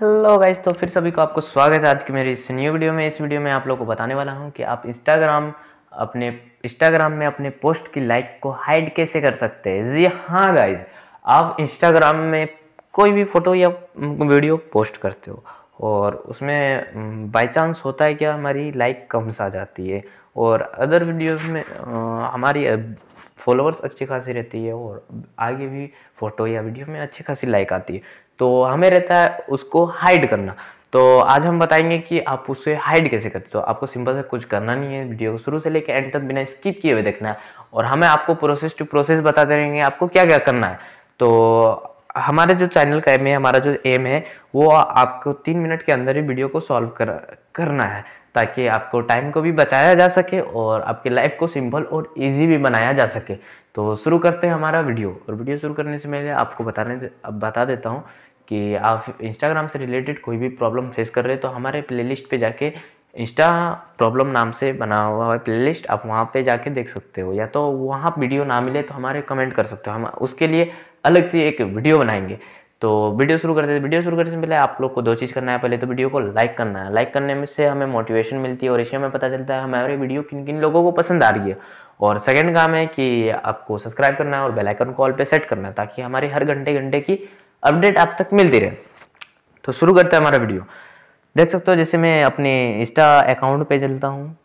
hello guys तो फिर सभी को आपको स्वागत है आज की मेरी इस न्यू वीडियो में इस वीडियो में आप लोगों को बताने वाला हूँ कि आप इंस्टाग्राम अपने इंस्टाग्राम में अपने पोस्ट की लाइक को हाइड कैसे कर सकते हैं जी हाँ गाइज आप इंस्टाग्राम में कोई भी फ़ोटो या वीडियो पोस्ट करते हो और उसमें बाई चांस होता है कि हमारी लाइक कम सा जाती है और अदर वीडियोज़ में आ, हमारी फॉलोअर्स अच्छी खासी रहती है और आगे भी फोटो या वीडियो में अच्छी खासी लाइक आती है तो हमें रहता है उसको हाइड करना तो आज हम बताएंगे कि आप उसे हाइड कैसे करते हो तो आपको सिंपल से कुछ करना नहीं है वीडियो को शुरू से लेकर एंड तक बिना स्किप किए हुए देखना है और हमें आपको प्रोसेस टू प्रोसेस बताते रहेंगे आपको क्या क्या करना है तो हमारे जो चैनल का एम है हमारा जो एम है वो आपको तीन मिनट के अंदर ही वीडियो को सॉल्व कर करना है ताकि आपको टाइम को भी बचाया जा सके और आपकी लाइफ को सिंपल और इजी भी बनाया जा सके तो शुरू करते हैं हमारा वीडियो और वीडियो शुरू करने से पहले आपको बताने अब बता देता हूँ कि आप इंस्टाग्राम से रिलेटेड कोई भी प्रॉब्लम फेस कर रहे हो तो हमारे प्लेलिस्ट पे जाके इंस्टा प्रॉब्लम नाम से बना हुआ है लिस्ट आप वहाँ पर जाके देख सकते हो या तो वहाँ वीडियो ना मिले तो हमारे कमेंट कर सकते हो हम उसके लिए अलग से एक वीडियो बनाएंगे तो वीडियो शुरू करते हैं वीडियो शुरू करने से पहले आप लोग को दो चीज़ करना है पहले तो वीडियो को लाइक करना है लाइक करने में से हमें मोटिवेशन मिलती है और इसी में पता चलता है हमारी वीडियो किन किन लोगों को पसंद आ रही है और सेकंड काम है कि आपको सब्सक्राइब करना है और बेल आइकन कॉल पे सेट करना है ताकि हमारी हर घंटे घंटे की अपडेट आप तक मिलती रहे तो शुरू करते हैं हमारा वीडियो देख सकते हो जैसे मैं अपने इंस्टा अकाउंट पर चलता हूँ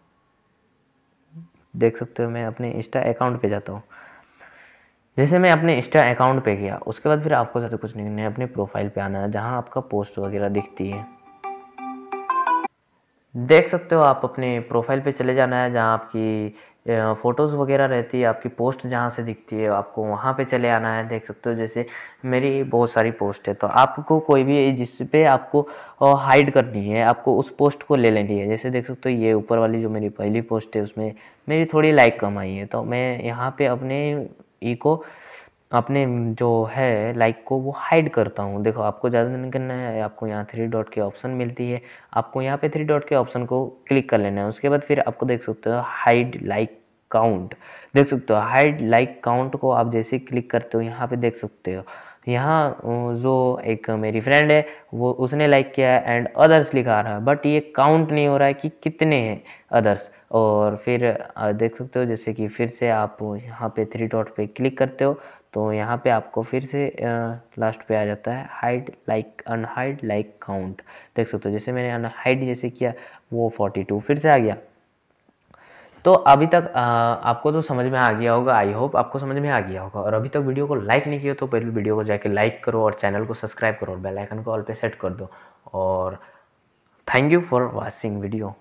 देख सकते हो मैं अपने इंस्टा अकाउंट पर जाता हूँ जैसे मैं अपने इंस्टा अकाउंट पे गया उसके बाद फिर आपको ज़्यादा कुछ नहीं करना है अपने प्रोफाइल पे आना है जहाँ आपका पोस्ट वगैरह दिखती है देख सकते हो आप अपने प्रोफाइल पे चले जाना है जहाँ आपकी फ़ोटोज़ वगैरह रहती है आपकी पोस्ट जहाँ से दिखती है आपको वहाँ पे चले आना है देख सकते हो जैसे मेरी बहुत सारी पोस्ट है तो आपको कोई भी जिस पे आपको हाइड करनी है आपको उस पोस्ट को ले लेनी है जैसे देख सकते हो ये ऊपर वाली जो मेरी पहली पोस्ट है उसमें मेरी थोड़ी लाइक कम आई है तो मैं यहाँ पर अपने ई e को अपने जो है लाइक को वो हाइड करता हूँ देखो आपको ज़्यादा नहीं करना है आपको यहाँ थ्री डॉट के ऑप्शन मिलती है आपको यहाँ पे थ्री डॉट के ऑप्शन को क्लिक कर लेना है उसके बाद फिर आपको देख सकते हो हाइड लाइक काउंट देख सकते हो हाइड लाइक काउंट को आप जैसे क्लिक करते हो यहाँ पे देख सकते हो यहाँ जो एक मेरी फ्रेंड है वो उसने लाइक किया है एंड अदर्स लिखा रहा है बट ये काउंट नहीं हो रहा है कि कितने हैं अदर्स और फिर देख सकते हो जैसे कि फिर से आप यहाँ पे थ्री डॉट पे क्लिक करते हो तो यहाँ पे आपको फिर से लास्ट पे आ जाता है hide like unhide like count देख सकते हो जैसे मैंने अनहाइड जैसे किया वो फोर्टी टू फिर से आ गया तो अभी तक आ, आपको तो समझ में आ गया होगा आई होप आपको समझ में आ गया होगा और अभी तक वीडियो को लाइक नहीं किया तो पहले वीडियो को जाके लाइक करो और चैनल को सब्सक्राइब करो और बेल आइकन को ऑल पे सेट कर दो और thank you for watching video